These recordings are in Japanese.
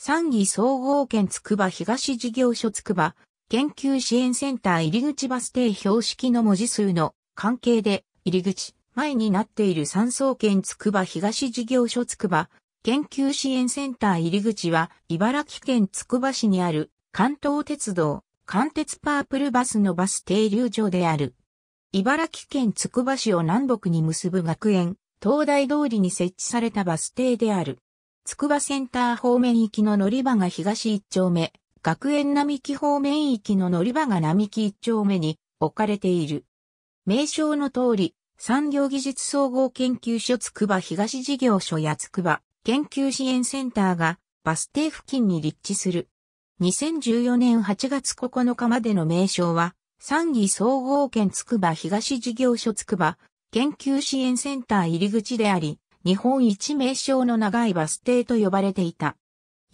産義総合圏つくば東事業所つくば研究支援センター入口バス停標識の文字数の関係で入り口前になっている三層圏つくば東事業所つくば研究支援センター入り口は茨城県つくば市にある関東鉄道関鉄パープルバスのバス停留所である。茨城県つくば市を南北に結ぶ学園、東大通りに設置されたバス停である。筑波センター方面行きの乗り場が東一丁目、学園並木方面行きの乗り場が並木一丁目に置かれている。名称の通り、産業技術総合研究所筑波東事業所や筑波研究支援センターがバス停付近に立地する。2014年8月9日までの名称は、産技総合圏筑波東事業所筑波研究支援センター入り口であり、日本一名称の長いバス停と呼ばれていた。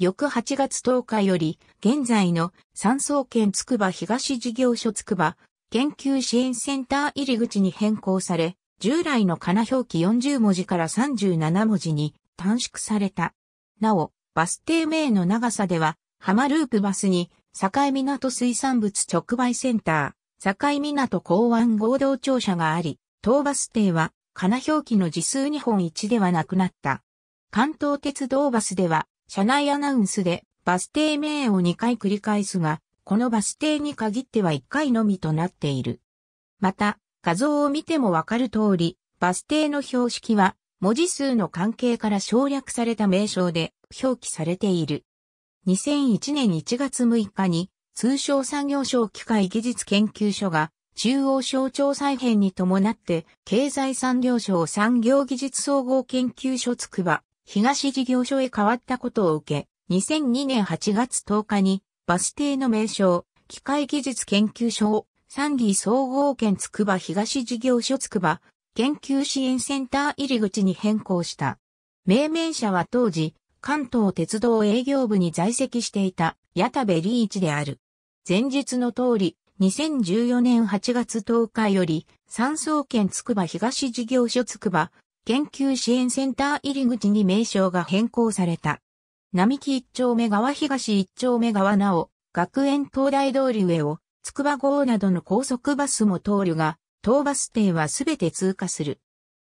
翌8月10日より、現在の産総県つくば東事業所つくば研究支援センター入り口に変更され、従来のかな表記40文字から37文字に短縮された。なお、バス停名の長さでは、浜ループバスに、境港水産物直売センター、境港港湾合同庁舎があり、当バス停はかな表記の時数日本一ではなくなった。関東鉄道バスでは、車内アナウンスでバス停名を2回繰り返すが、このバス停に限っては1回のみとなっている。また、画像を見てもわかる通り、バス停の標識は文字数の関係から省略された名称で表記されている。2001年1月6日に通商産業省機械技術研究所が中央省庁再編に伴って、経済産業省産業技術総合研究所つくば、東事業所へ変わったことを受け、2002年8月10日に、バス停の名称、機械技術研究所を、産技総合研つくば東事業所つくば、研究支援センター入り口に変更した。命名者は当時、関東鉄道営業部に在籍していた、矢田部理一である。前述の通り、2014年8月10日より、産総研つくば東事業所つくば研究支援センター入り口に名称が変更された。並木一丁目川東一丁目川なお、学園東大通り上を、つくば号などの高速バスも通るが、当バス停はすべて通過する。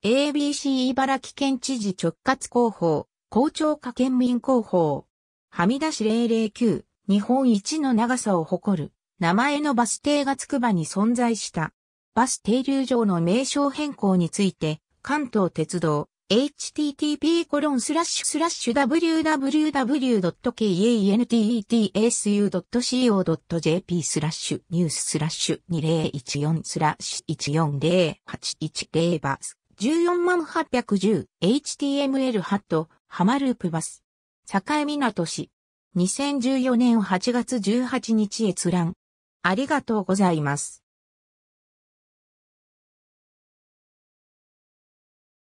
ABC 茨城県知事直轄広報、校長課県民広報。はみ出し009、日本一の長さを誇る。名前のバス停がつくばに存在した。バス停留場の名称変更について、関東鉄道、h t t p w w w k a n t s u c o j p スラッシュニューススラッシュ2014スラッシュ14081 0バス14万810 HTML ハットハマループバス境港市2014年8月18日閲覧ありがとうございます。